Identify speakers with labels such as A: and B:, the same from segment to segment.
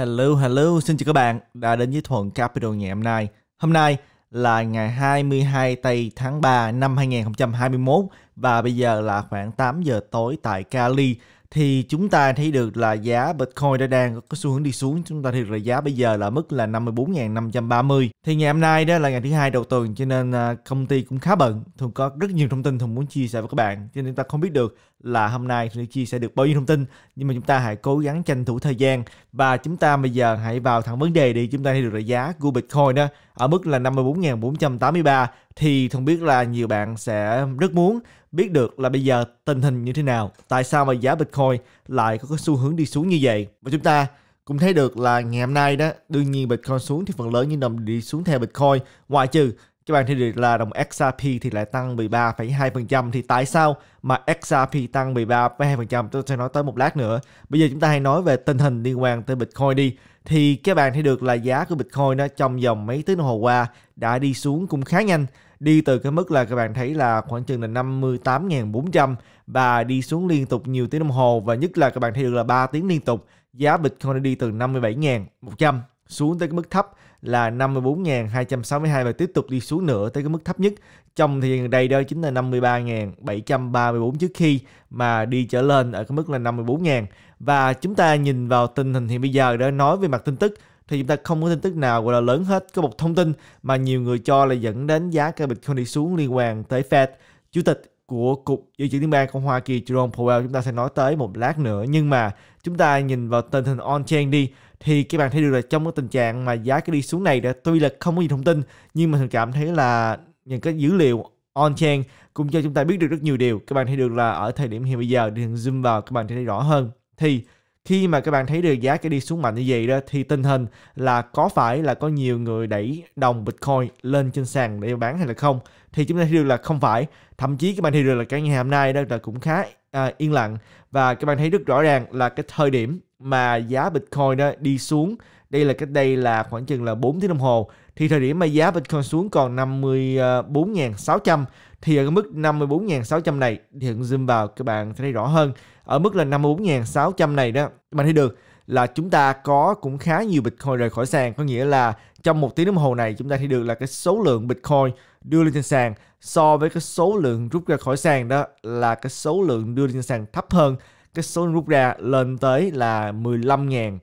A: Hello, hello, xin chào các bạn đã đến với Thuận Capital ngày hôm nay. Hôm nay là ngày 22 tây tháng 3 năm 2021 và bây giờ là khoảng 8 giờ tối tại Cali thì chúng ta thấy được là giá Bitcoin đã đang có xu hướng đi xuống chúng ta thấy được là giá bây giờ là mức là 54.530 thì ngày hôm nay đó là ngày thứ hai đầu tuần cho nên à, công ty cũng khá bận thường có rất nhiều thông tin thường muốn chia sẻ với các bạn cho nên ta không biết được là hôm nay Shinichi sẽ được bao nhiêu thông tin nhưng mà chúng ta hãy cố gắng tranh thủ thời gian và chúng ta bây giờ hãy vào thẳng vấn đề đi chúng ta thấy được là giá của Bitcoin đó ở mức là 54.483 thì không biết là nhiều bạn sẽ rất muốn biết được là bây giờ tình hình như thế nào tại sao mà giá Bitcoin lại có cái xu hướng đi xuống như vậy và chúng ta cũng thấy được là ngày hôm nay đó đương nhiên Bitcoin xuống thì phần lớn những đồng đi xuống theo Bitcoin ngoại trừ các bạn thấy được là đồng XRP thì lại tăng 13,2% thì tại sao mà XRP tăng 13,2% tôi sẽ nói tới một lát nữa. Bây giờ chúng ta hãy nói về tình hình liên quan tới Bitcoin đi. Thì các bạn thấy được là giá của Bitcoin nó trong vòng mấy tiếng đồng hồ qua đã đi xuống cũng khá nhanh đi từ cái mức là các bạn thấy là khoảng chừng là 58.400 và đi xuống liên tục nhiều tiếng đồng hồ và nhất là các bạn thấy được là 3 tiếng liên tục giá Bitcoin đi từ 57.100 xuống tới cái mức thấp là 54.262 và tiếp tục đi xuống nữa tới cái mức thấp nhất trong thì gần đây đó chính là 53.734 trước khi mà đi trở lên ở cái mức là 54.000 và chúng ta nhìn vào tình hình hiện bây giờ đó nói về mặt tin tức thì chúng ta không có tin tức nào gọi là lớn hết có một thông tin mà nhiều người cho là dẫn đến giá cây Bitcoin đi xuống liên quan tới Fed chủ tịch của cục dự trữ liên bang của Hoa Kỳ Jerome Powell chúng ta sẽ nói tới một lát nữa nhưng mà chúng ta nhìn vào tình hình on chain đi thì các bạn thấy được là trong cái tình trạng mà giá cái đi xuống này đã tuy là không có gì thông tin nhưng mà mình cảm thấy là những cái dữ liệu on chain cũng cho chúng ta biết được rất nhiều điều các bạn thấy được là ở thời điểm hiện bây giờ thì zoom vào các bạn thấy rõ hơn thì khi mà các bạn thấy được giá cái đi xuống mạnh như vậy đó thì tình hình là có phải là có nhiều người đẩy đồng Bitcoin lên trên sàn để bán hay là không thì chúng ta thấy được là không phải thậm chí các bạn thấy được là cái ngày hôm nay đang là cũng khá à, yên lặng và các bạn thấy rất rõ ràng là cái thời điểm mà giá Bitcoin đó đi xuống đây là cách đây là khoảng chừng là 4 tiếng đồng hồ thì thời điểm mà giá Bitcoin xuống còn 54.600 thì ở cái mức 54.600 này thì zoom vào các bạn thấy rõ hơn ở mức là 54.600 này đó các bạn thấy được là chúng ta có cũng khá nhiều Bitcoin rời khỏi sàn có nghĩa là trong một tiếng đồng hồ này chúng ta thấy được là cái số lượng Bitcoin đưa lên trên sàn so với cái số lượng rút ra khỏi sàn đó là cái số lượng đưa trên sàn thấp hơn cái số rút ra lên tới là 15.400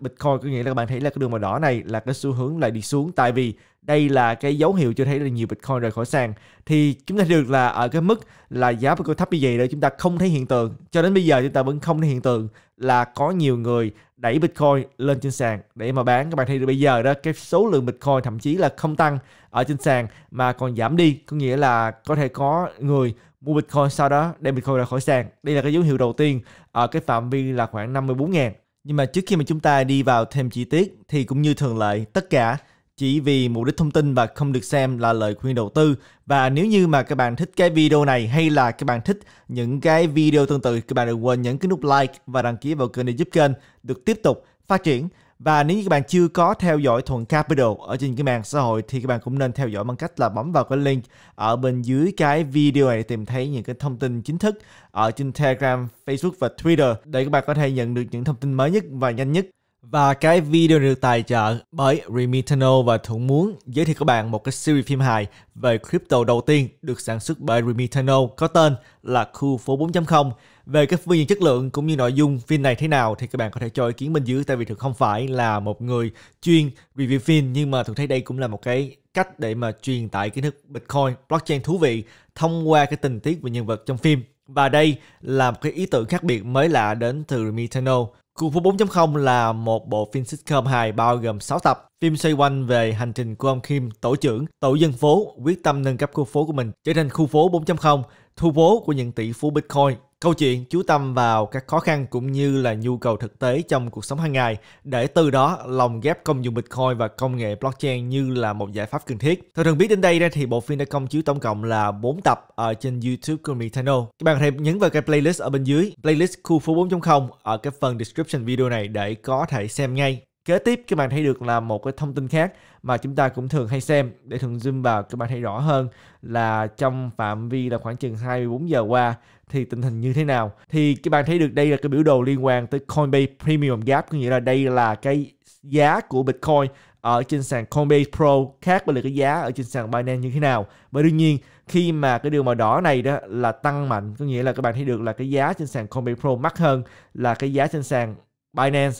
A: Bitcoin có nghĩa là các bạn thấy là cái đường màu đỏ này là cái xu hướng lại đi xuống tại vì đây là cái dấu hiệu cho thấy là nhiều Bitcoin rời khỏi sàn thì chúng ta được là ở cái mức là giá Bitcoin thấp như vậy đó chúng ta không thấy hiện tượng cho đến bây giờ chúng ta vẫn không thấy hiện tượng là có nhiều người đẩy Bitcoin lên trên sàn để mà bán các bạn thấy được bây giờ đó cái số lượng Bitcoin thậm chí là không tăng ở trên sàn mà còn giảm đi có nghĩa là có thể có người mua Bitcoin sau đó đem Bitcoin ra khỏi sàn đây là cái dấu hiệu đầu tiên ở cái phạm vi là khoảng 54 000 nhưng mà trước khi mà chúng ta đi vào thêm chi tiết thì cũng như thường lệ tất cả chỉ vì mục đích thông tin và không được xem là lời khuyên đầu tư. Và nếu như mà các bạn thích cái video này hay là các bạn thích những cái video tương tự, các bạn đừng quên nhấn cái nút like và đăng ký vào kênh để giúp kênh được tiếp tục phát triển. Và nếu như các bạn chưa có theo dõi Thuận Capital ở trên cái mạng xã hội thì các bạn cũng nên theo dõi bằng cách là bấm vào cái link ở bên dưới cái video này để tìm thấy những cái thông tin chính thức ở trên Telegram, Facebook và Twitter để các bạn có thể nhận được những thông tin mới nhất và nhanh nhất. Và cái video được tài trợ bởi Remitano và Thuận Muốn giới thiệu các bạn một cái series phim hài về crypto đầu tiên được sản xuất bởi Remitano có tên là Khu phố 4.0. Về cái phương diện chất lượng cũng như nội dung phim này thế nào thì các bạn có thể cho ý kiến bên dưới tại vì thực không phải là một người chuyên review phim nhưng mà thường thấy đây cũng là một cái cách để mà truyền tải kiến thức Bitcoin, blockchain thú vị thông qua cái tình tiết và nhân vật trong phim. Và đây là một cái ý tưởng khác biệt mới lạ đến từ Remitano Kung Fu 4.0 là một bộ phim sitcom hài bao gồm 6 tập. Phim xoay quanh về hành trình của ông Kim, tổ trưởng, tổ dân phố, quyết tâm nâng cấp khu phố của mình trở thành khu phố 4.0, thu phố của những tỷ phú Bitcoin Câu chuyện chú tâm vào các khó khăn cũng như là nhu cầu thực tế trong cuộc sống hàng ngày để từ đó lồng ghép công dụng Bitcoin và công nghệ blockchain như là một giải pháp cần thiết. Tôi thường biết đến đây thì bộ phim đã công chiếu tổng cộng là 4 tập ở trên YouTube của Mi Channel. Các bạn có thể nhấn vào cái playlist ở bên dưới, playlist khu phố 4.0 ở cái phần description video này để có thể xem ngay. Kế tiếp các bạn thấy được là một cái thông tin khác mà chúng ta cũng thường hay xem để thường zoom vào các bạn thấy rõ hơn là trong phạm vi là khoảng chừng 24 giờ qua thì tình hình như thế nào thì các bạn thấy được đây là cái biểu đồ liên quan tới Coinbase Premium Gap có nghĩa là đây là cái giá của Bitcoin ở trên sàn Coinbase Pro khác với lại cái giá ở trên sàn Binance như thế nào. Và đương nhiên khi mà cái đường màu đỏ này đó là tăng mạnh có nghĩa là các bạn thấy được là cái giá trên sàn Coinbase Pro mắc hơn là cái giá trên sàn Binance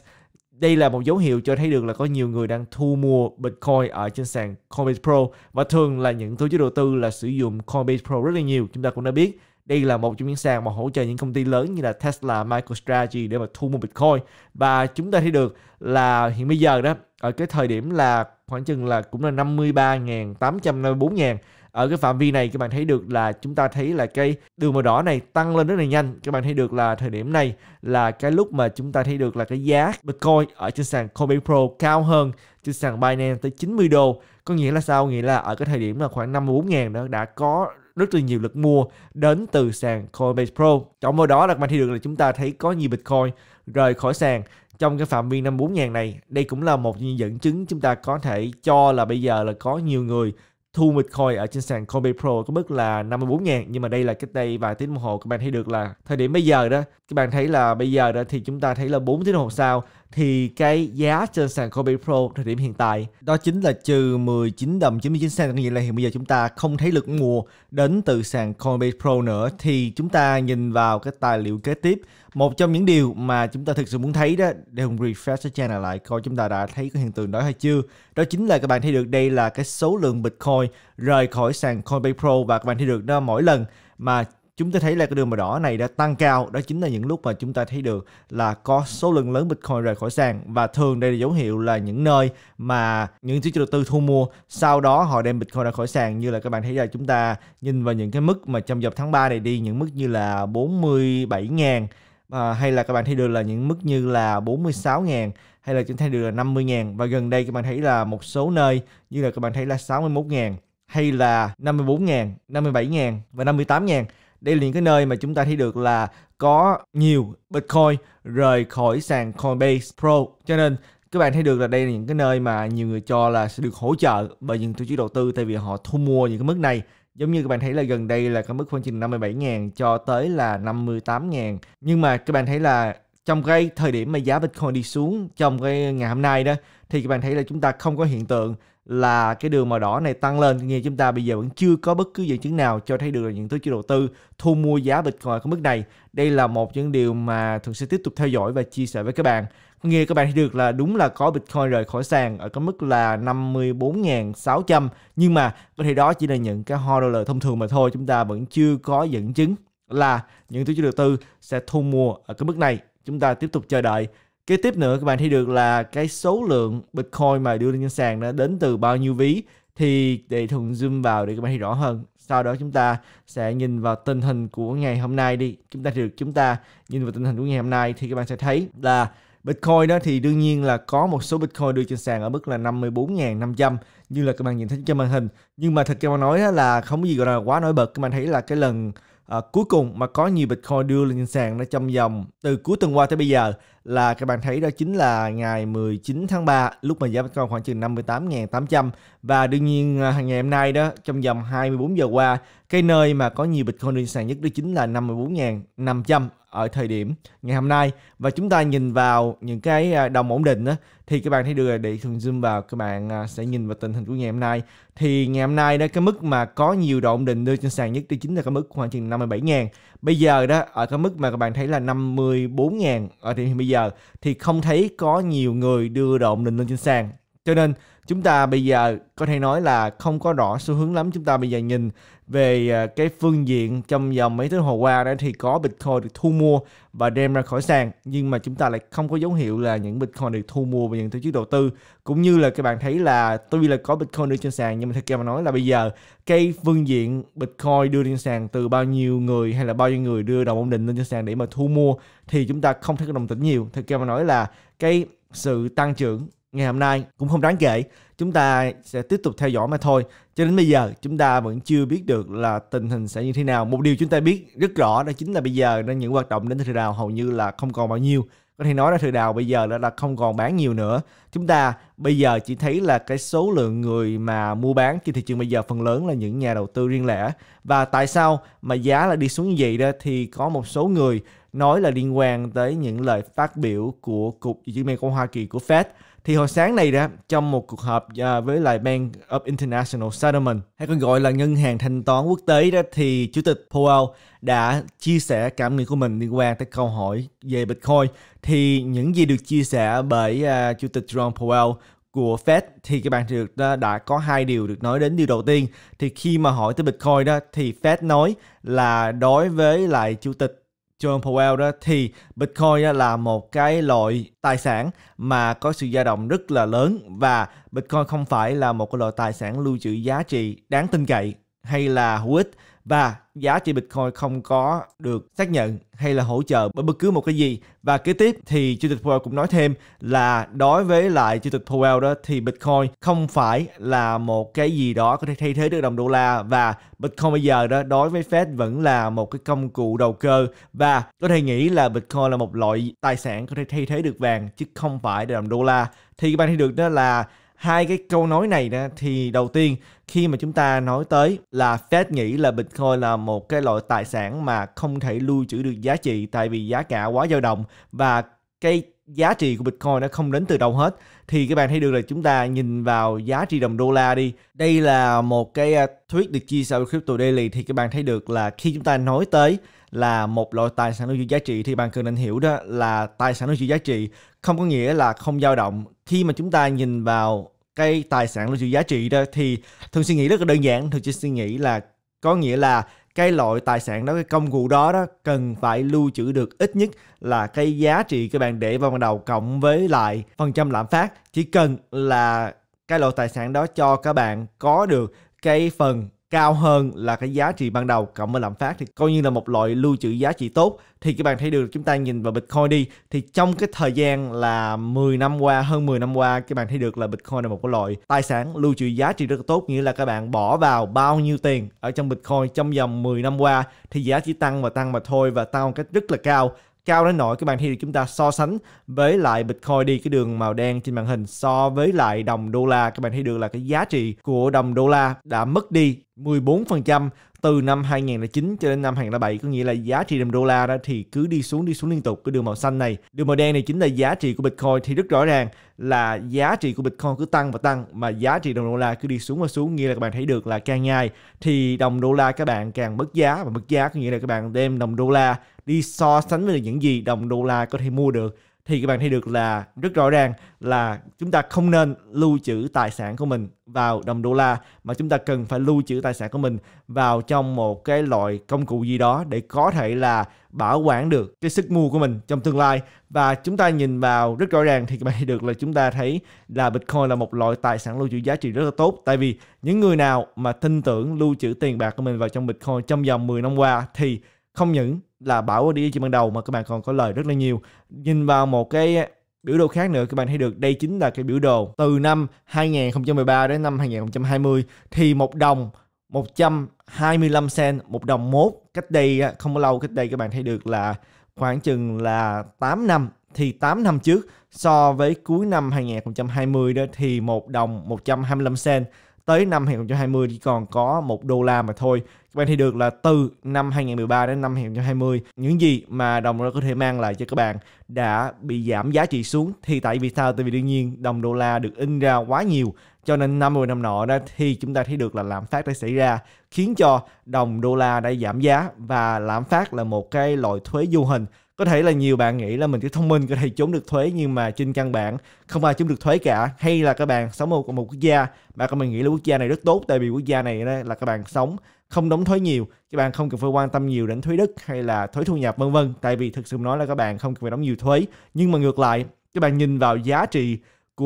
A: đây là một dấu hiệu cho thấy được là có nhiều người đang thu mua Bitcoin ở trên sàn Coinbase Pro và thường là những tổ chức đầu tư là sử dụng Coinbase Pro rất là nhiều. Chúng ta cũng đã biết đây là một trong những sàn mà hỗ trợ những công ty lớn như là Tesla, MicroStrategy để mà thu mua Bitcoin và chúng ta thấy được là hiện bây giờ đó ở cái thời điểm là khoảng chừng là cũng là 53.000, 854.000 ở cái phạm vi này các bạn thấy được là chúng ta thấy là cái đường màu đỏ này tăng lên rất là nhanh các bạn thấy được là thời điểm này là cái lúc mà chúng ta thấy được là cái giá Bitcoin ở trên sàn Kobe Pro cao hơn trên sàn Binance tới 90 đô có nghĩa là sao nghĩa là ở cái thời điểm là khoảng 54.000 đó đã có rất là nhiều lực mua đến từ sàn Coinbase Pro. Trong màu đó là các bạn thấy được là chúng ta thấy có nhiều Bitcoin rời khỏi sàn trong cái phạm vi 54.000 này. Đây cũng là một dẫn chứng chúng ta có thể cho là bây giờ là có nhiều người thu Bitcoin ở trên sàn Coinbase Pro có mức là 54 000 nhưng mà đây là cách đây vài tiếng đồng hồ các bạn thấy được là thời điểm bây giờ đó các bạn thấy là bây giờ đó thì chúng ta thấy là 4 tiếng đồng hồ sau thì cái giá trên sàn Kobe Pro thời điểm hiện tại đó chính là trừ 19 đồng 99 cent có nghĩa là hiện bây giờ chúng ta không thấy lực mua đến từ sàn Kobe Pro nữa thì chúng ta nhìn vào cái tài liệu kế tiếp một trong những điều mà chúng ta thực sự muốn thấy đó để hùng refresh cái channel lại coi chúng ta đã thấy cái hiện tượng đó hay chưa đó chính là các bạn thấy được đây là cái số lượng Bitcoin rời khỏi sàn Coinbase Pro và các bạn thấy được đó mỗi lần mà chúng ta thấy là cái đường màu đỏ này đã tăng cao đó chính là những lúc mà chúng ta thấy được là có số lượng lớn bitcoin rời khỏi sàn và thường đây là dấu hiệu là những nơi mà những chủ đầu tư thu mua sau đó họ đem bitcoin ra khỏi sàn như là các bạn thấy là chúng ta nhìn vào những cái mức mà trong dọc tháng 3 này đi những mức như là 47.000 à, hay là các bạn thấy được là những mức như là 46.000 hay là chúng ta thấy được là 50.000 và gần đây các bạn thấy là một số nơi như là các bạn thấy là 61.000 hay là 54.000, 57.000 và 58.000 đây là những cái nơi mà chúng ta thấy được là có nhiều Bitcoin rời khỏi sàn Coinbase Pro. Cho nên các bạn thấy được là đây là những cái nơi mà nhiều người cho là sẽ được hỗ trợ bởi những tổ chức đầu tư tại vì họ thu mua những cái mức này giống như các bạn thấy là gần đây là cái mức khoảng chừng 57.000 cho tới là 58.000 nhưng mà các bạn thấy là trong cái thời điểm mà giá Bitcoin đi xuống trong cái ngày hôm nay đó thì các bạn thấy là chúng ta không có hiện tượng là cái đường màu đỏ này tăng lên nghe chúng ta bây giờ vẫn chưa có bất cứ dẫn chứng nào cho thấy được là những tổ chức đầu tư thu mua giá Bitcoin ở mức này. Đây là một những điều mà thường sẽ tiếp tục theo dõi và chia sẻ với các bạn. Nghe các bạn thấy được là đúng là có Bitcoin rời khỏi sàn ở cái mức là 54.600 nhưng mà có thể đó chỉ là những cái hoa holder thông thường mà thôi chúng ta vẫn chưa có dẫn chứng là những tổ chức đầu tư sẽ thu mua ở cái mức này chúng ta tiếp tục chờ đợi Kế tiếp nữa các bạn thấy được là cái số lượng Bitcoin mà đưa lên trên sàn nó đến từ bao nhiêu ví thì để thường zoom vào để các bạn thấy rõ hơn. Sau đó chúng ta sẽ nhìn vào tình hình của ngày hôm nay đi. Chúng ta được chúng ta nhìn vào tình hình của ngày hôm nay thì các bạn sẽ thấy là Bitcoin đó thì đương nhiên là có một số Bitcoin đưa trên sàn ở mức là 54.500 như là các bạn nhìn thấy trên màn hình. Nhưng mà thật ra mà nói là không có gì gọi là quá nổi bật. Các bạn thấy là cái lần à, cuối cùng mà có nhiều Bitcoin đưa lên trên sàn nó trong vòng từ cuối tuần qua tới bây giờ là các bạn thấy đó chính là ngày 19 tháng 3 lúc mà giá Bitcoin khoảng chừng 58.800 và đương nhiên à, ngày hôm nay đó trong vòng 24 giờ qua cái nơi mà có nhiều Bitcoin lên sàn nhất đó chính là 54.500 ở thời điểm ngày hôm nay và chúng ta nhìn vào những cái à, đồng ổn định đó, thì các bạn thấy được để thường zoom vào các bạn à, sẽ nhìn vào tình hình của ngày hôm nay thì ngày hôm nay đó cái mức mà có nhiều đồng ổn định đưa trên sàn nhất đó chính là cái mức khoảng chừng 57.000 bây giờ đó ở cái mức mà các bạn thấy là 54 ngàn ở ờ, thì điểm bây giờ thì không thấy có nhiều người đưa độn định lên trên sàn cho nên chúng ta bây giờ có thể nói là không có rõ xu hướng lắm chúng ta bây giờ nhìn về ờ, cái phương diện trong vòng mấy thứ hồi qua đó thì có Bitcoin được thu mua và đem ra khỏi sàn nhưng mà chúng ta lại không có dấu hiệu là những Bitcoin được thu mua bởi những tổ chức đầu tư cũng như là các bạn thấy là tuy là có Bitcoin đưa trên sàn nhưng mà thực ra mà nói là bây giờ cái phương diện Bitcoin đưa lên sàn từ bao nhiêu người hay là bao nhiêu người đưa đồng ổn định lên trên sàn để mà thu mua thì chúng ta không thấy có đồng tính nhiều thực ra mà nói là cái sự tăng trưởng ngày hôm nay cũng không đáng kể chúng ta sẽ tiếp tục theo dõi mà thôi cho đến bây giờ chúng ta vẫn chưa biết được là tình hình sẽ như thế nào một điều chúng ta biết rất rõ đó chính là bây giờ nên những hoạt động đến thị đào hầu như là không còn bao nhiêu có thể nói là thị đào bây giờ đã là không còn bán nhiều nữa chúng ta bây giờ chỉ thấy là cái số lượng người mà mua bán trên thị trường bây giờ phần lớn là những nhà đầu tư riêng lẻ và tại sao mà giá lại đi xuống như vậy đó thì có một số người nói là liên quan tới những lời phát biểu của cục dự trữ liên bang của Hoa Kỳ của Fed thì hồi sáng này đó trong một cuộc họp à, với lại Bank of International Settlement, hay còn gọi là Ngân hàng Thanh toán Quốc tế đó, thì Chủ tịch Powell đã chia sẻ cảm nghĩ của mình liên quan tới câu hỏi về Bitcoin. Thì những gì được chia sẻ bởi uh, Chủ tịch Jerome Powell của Fed thì các bạn được đã, à, đã có hai điều được nói đến điều đầu tiên thì khi mà hỏi tới Bitcoin đó thì Fed nói là đối với lại chủ tịch John Powell đó thì Bitcoin là một cái loại tài sản mà có sự dao động rất là lớn và Bitcoin không phải là một cái loại tài sản lưu trữ giá trị đáng tin cậy hay là hữu ích và giá trị Bitcoin không có được xác nhận hay là hỗ trợ bởi bất cứ một cái gì. Và kế tiếp thì Chủ tịch Powell cũng nói thêm là đối với lại Chủ tịch Powell đó thì Bitcoin không phải là một cái gì đó có thể thay thế được đồng đô la và Bitcoin bây giờ đó đối với Fed vẫn là một cái công cụ đầu cơ và có thể nghĩ là Bitcoin là một loại tài sản có thể thay thế được vàng chứ không phải đồng đô la. Thì các bạn thấy được đó là hai cái câu nói này đó, thì đầu tiên khi mà chúng ta nói tới là Fed nghĩ là Bitcoin là một cái loại tài sản mà không thể lưu trữ được giá trị tại vì giá cả quá dao động và cái giá trị của Bitcoin nó không đến từ đâu hết thì các bạn thấy được là chúng ta nhìn vào giá trị đồng đô la đi. Đây là một cái à, thuyết được chia sẻ của Crypto Daily thì các bạn thấy được là khi chúng ta nói tới là một loại tài sản lưu trữ giá trị thì bạn cần nên hiểu đó là tài sản lưu trữ giá trị không có nghĩa là không dao động. Khi mà chúng ta nhìn vào cái tài sản lưu trữ giá trị đó thì thường suy nghĩ rất là đơn giản, thường chỉ suy nghĩ là có nghĩa là cái loại tài sản đó cái công cụ đó đó cần phải lưu trữ được ít nhất là cái giá trị các bạn để vào ban đầu cộng với lại phần trăm lạm phát chỉ cần là cái loại tài sản đó cho các bạn có được cái phần cao hơn là cái giá trị ban đầu cộng với lạm phát thì coi như là một loại lưu trữ giá trị tốt thì các bạn thấy được chúng ta nhìn vào Bitcoin đi thì trong cái thời gian là 10 năm qua hơn 10 năm qua các bạn thấy được là Bitcoin là một cái loại tài sản lưu trữ giá trị rất là tốt nghĩa là các bạn bỏ vào bao nhiêu tiền ở trong Bitcoin trong vòng 10 năm qua thì giá trị tăng và tăng mà thôi và tăng một cách rất là cao cao đến nỗi các bạn thấy được chúng ta so sánh với lại Bitcoin đi cái đường màu đen trên màn hình so với lại đồng đô la các bạn thấy được là cái giá trị của đồng đô la đã mất đi 14% từ năm 2009 cho đến năm 2007 có nghĩa là giá trị đồng đô la đó thì cứ đi xuống đi xuống liên tục cái đường màu xanh này đường màu đen này chính là giá trị của Bitcoin thì rất rõ ràng là giá trị của Bitcoin cứ tăng và tăng mà giá trị đồng đô la cứ đi xuống và xuống nghĩa là các bạn thấy được là càng nhai thì đồng đô la các bạn càng mất giá và mất giá có nghĩa là các bạn đem đồng đô la đi so sánh với những gì đồng đô la có thể mua được thì các bạn thấy được là rất rõ ràng là chúng ta không nên lưu trữ tài sản của mình vào đồng đô la mà chúng ta cần phải lưu trữ tài sản của mình vào trong một cái loại công cụ gì đó để có thể là bảo quản được cái sức mua của mình trong tương lai và chúng ta nhìn vào rất rõ ràng thì các bạn thấy được là chúng ta thấy là Bitcoin là một loại tài sản lưu trữ giá trị rất là tốt tại vì những người nào mà tin tưởng lưu trữ tiền bạc của mình vào trong Bitcoin trong vòng 10 năm qua thì không những là bảo đi chỉ ban đầu mà các bạn còn có lời rất là nhiều nhìn vào một cái biểu đồ khác nữa các bạn thấy được đây chính là cái biểu đồ từ năm 2013 đến năm 2020 thì một đồng 125 cent một đồng mốt cách đây không lâu cách đây các bạn thấy được là khoảng chừng là 8 năm thì 8 năm trước so với cuối năm 2020 đó thì một đồng 125 cent tới năm 2020 chỉ còn có một đô la mà thôi. Các bạn thì được là từ năm 2013 đến năm 2020, những gì mà đồng đô la có thể mang lại cho các bạn đã bị giảm giá trị xuống thì tại vì sao? Tại vì đương nhiên đồng đô la được in ra quá nhiều cho nên năm 10 năm nọ đó thì chúng ta thấy được là lạm phát đã xảy ra khiến cho đồng đô la đã giảm giá và lạm phát là một cái loại thuế du hình có thể là nhiều bạn nghĩ là mình cứ thông minh có thể trốn được thuế nhưng mà trên căn bản không ai trốn được thuế cả hay là các bạn sống ở một, một quốc gia mà các bạn nghĩ là quốc gia này rất tốt tại vì quốc gia này là các bạn sống không đóng thuế nhiều các bạn không cần phải quan tâm nhiều đến thuế đất hay là thuế thu nhập vân vân tại vì thực sự nói là các bạn không cần phải đóng nhiều thuế nhưng mà ngược lại các bạn nhìn vào giá trị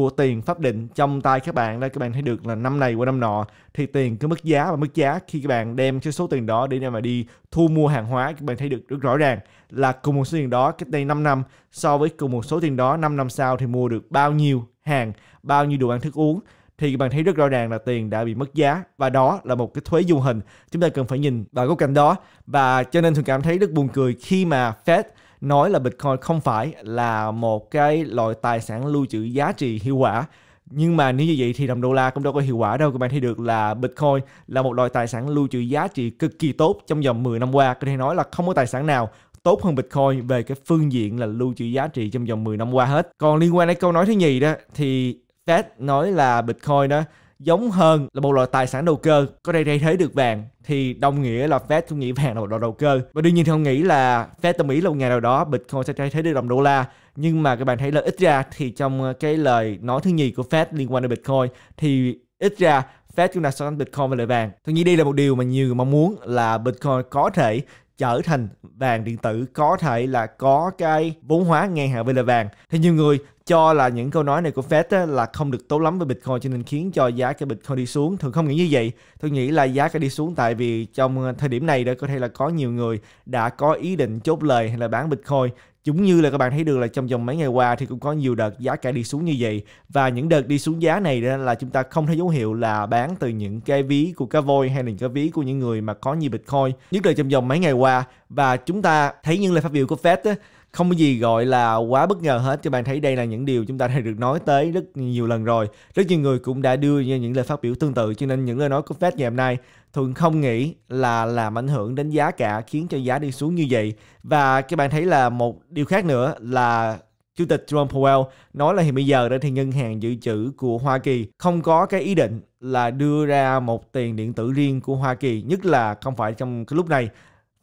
A: của tiền pháp định trong tay các bạn đây các bạn thấy được là năm này qua năm nọ thì tiền cái mức giá và mức giá khi các bạn đem cái số tiền đó để mà đi thu mua hàng hóa các bạn thấy được rất rõ ràng là cùng một số tiền đó cách đây 5 năm so với cùng một số tiền đó 5 năm sau thì mua được bao nhiêu hàng bao nhiêu đồ ăn thức uống thì các bạn thấy rất rõ ràng là tiền đã bị mất giá và đó là một cái thuế vô hình chúng ta cần phải nhìn vào góc cạnh đó và cho nên thường cảm thấy rất buồn cười khi mà Fed nói là Bitcoin không phải là một cái loại tài sản lưu trữ giá trị hiệu quả nhưng mà nếu như vậy thì đồng đô la cũng đâu có hiệu quả đâu các bạn thấy được là Bitcoin là một loại tài sản lưu trữ giá trị cực kỳ tốt trong vòng 10 năm qua có thể nói là không có tài sản nào tốt hơn Bitcoin về cái phương diện là lưu trữ giá trị trong vòng 10 năm qua hết còn liên quan đến câu nói thứ nhì đó thì Fed nói là Bitcoin đó giống hơn là một loại tài sản đầu cơ có thể thay thế được vàng thì đồng nghĩa là Fed cũng nghĩ vàng là một loại đầu cơ và đương nhiên thì không nghĩ là Fed tâm ý là một ngày nào đó Bitcoin sẽ thay thế được đồng đô la nhưng mà các bạn thấy là ít ra thì trong ờ, cái lời nói thứ nhì của Fed liên quan đến Bitcoin thì ít ra Fed cũng đã so sánh Bitcoin với lại vàng. Tôi nghĩ đây là một điều mà nhiều người mong muốn là Bitcoin có thể trở thành vàng điện tử có thể là có cái vốn hóa ngang hàng với là vàng thì nhiều người cho là những câu nói này của Fed á, là không được tốt lắm với Bitcoin cho nên khiến cho giá cái Bitcoin đi xuống. Thường không nghĩ như vậy. Tôi nghĩ là giá cái đi xuống tại vì trong ờ, thời điểm này đó có thể là có nhiều người đã có ý định chốt lời hay là bán Bitcoin Giống như là các bạn thấy được là trong vòng mấy ngày qua thì cũng có nhiều đợt giá cả đi xuống như vậy và những đợt đi xuống giá này là chúng ta không thấy dấu hiệu là bán từ những cái ví của cá voi hay là những cái ví của những người mà có nhiều Bitcoin nhất là trong vòng mấy ngày qua và chúng ta thấy những lời phát biểu của Fed á, không có gì gọi là quá bất ngờ hết các bạn thấy đây là những điều chúng ta đã được nói tới rất nhiều lần rồi rất nhiều người cũng đã đưa ra những lời phát biểu tương tự cho nên những lời nói của Fed ngày hôm nay thường không nghĩ là làm ảnh hưởng đến giá cả khiến cho giá đi xuống như vậy và các bạn thấy là một điều khác nữa là Chủ tịch Jerome Powell nói là hiện bây giờ đó thì ngân hàng dự trữ của Hoa Kỳ không có cái ý định là đưa ra một tiền điện tử riêng của Hoa Kỳ, nhất là không phải trong cái lúc này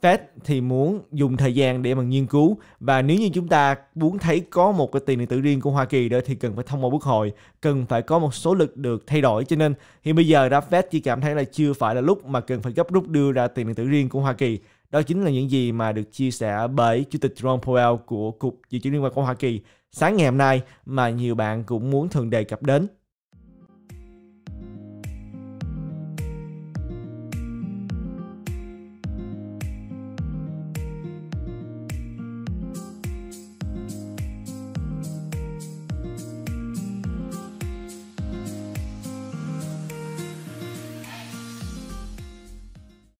A: Fed thì muốn dùng thời gian để mà nghiên cứu và nếu như chúng ta muốn thấy có một cái tiền điện tử riêng của Hoa Kỳ đó thì cần phải thông qua quốc hội, cần phải có một số lực được thay đổi cho nên thì bây giờ ra Fed chỉ cảm thấy là chưa phải là lúc mà cần phải gấp rút đưa ra tiền điện tử riêng của Hoa Kỳ. Đó chính là những gì mà được chia sẻ bởi Chủ tịch Jerome Powell của Cục Dự trữ Liên bang của Hoa Kỳ sáng ngày hôm nay mà nhiều bạn cũng muốn thường đề cập đến.